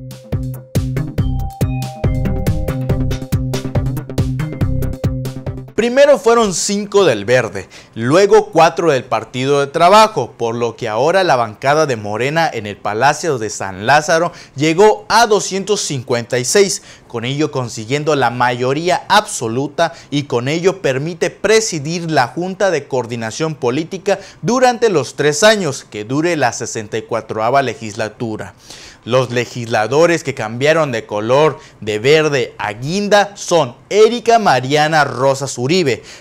Thank you. Primero fueron cinco del verde, luego cuatro del Partido de Trabajo, por lo que ahora la bancada de Morena en el Palacio de San Lázaro llegó a 256, con ello consiguiendo la mayoría absoluta y con ello permite presidir la Junta de Coordinación Política durante los tres años que dure la 64 legislatura. Los legisladores que cambiaron de color de verde a guinda son Erika Mariana Rosa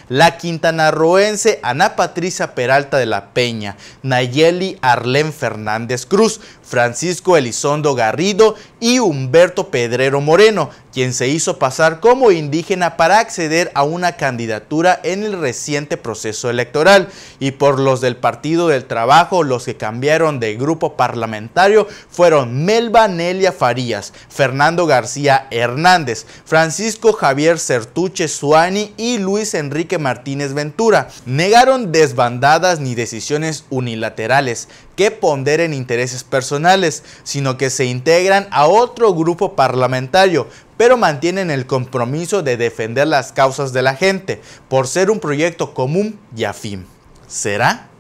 la la Roense, Ana Patricia Peralta de la Peña, Nayeli Arlén Fernández Cruz, Francisco Elizondo Garrido y Humberto Pedrero Moreno, quien se hizo pasar como indígena para acceder a una candidatura en el reciente proceso electoral, y por los del Partido del Trabajo, los que cambiaron de grupo parlamentario fueron Melba Nelia Farías, Fernando García Hernández, Francisco Javier Certuche Suani y Luis Enrique Martínez Ventura. Negaron desbandadas ni decisiones unilaterales que ponderen intereses personales, sino que se integran a otro grupo parlamentario pero mantienen el compromiso de defender las causas de la gente por ser un proyecto común y afín. ¿Será?